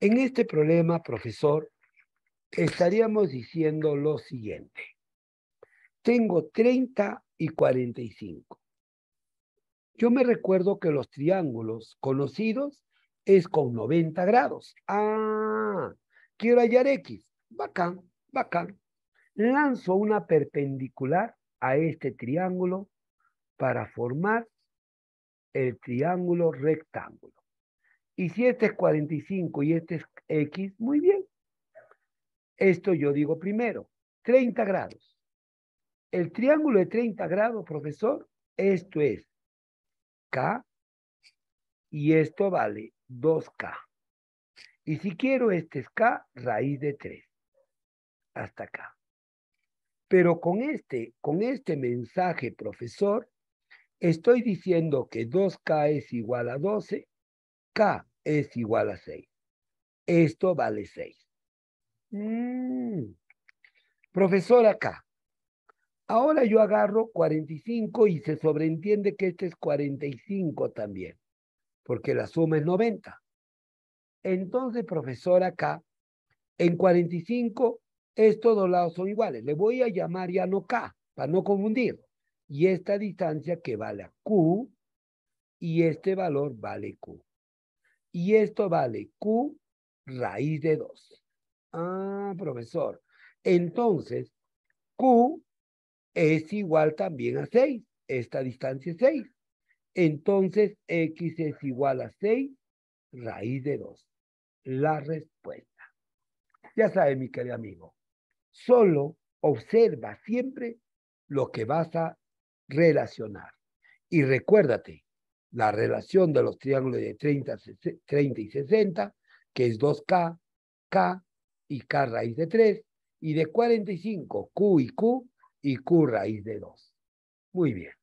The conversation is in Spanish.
En este problema, profesor, estaríamos diciendo lo siguiente. Tengo 30 y 45. Yo me recuerdo que los triángulos conocidos es con 90 grados. Ah, quiero hallar X. Bacán, bacán. Lanzo una perpendicular a este triángulo para formar el triángulo rectángulo. Y si este es 45 y este es X, muy bien. Esto yo digo primero, 30 grados. El triángulo de 30 grados, profesor, esto es K y esto vale 2K. Y si quiero, este es K raíz de 3. Hasta acá. Pero con este, con este mensaje, profesor, estoy diciendo que 2K es igual a 12, K es igual a 6. Esto vale 6. Mm. Profesor acá. Ahora yo agarro 45 y se sobreentiende que este es 45 también, porque la suma es 90. Entonces, profesor, acá, en 45, estos dos lados son iguales. Le voy a llamar ya no K, para no confundir. Y esta distancia que vale a Q, y este valor vale Q. Y esto vale Q raíz de 2. Ah, profesor. Entonces, Q es igual también a 6. Esta distancia es 6. Entonces, X es igual a 6 raíz de 2. La respuesta. Ya sabes, mi querido amigo, solo observa siempre lo que vas a relacionar. Y recuérdate, la relación de los triángulos de 30, 30 y 60, que es 2K, K y K raíz de 3, y de 45, Q y Q y Q raíz de 2. Muy bien.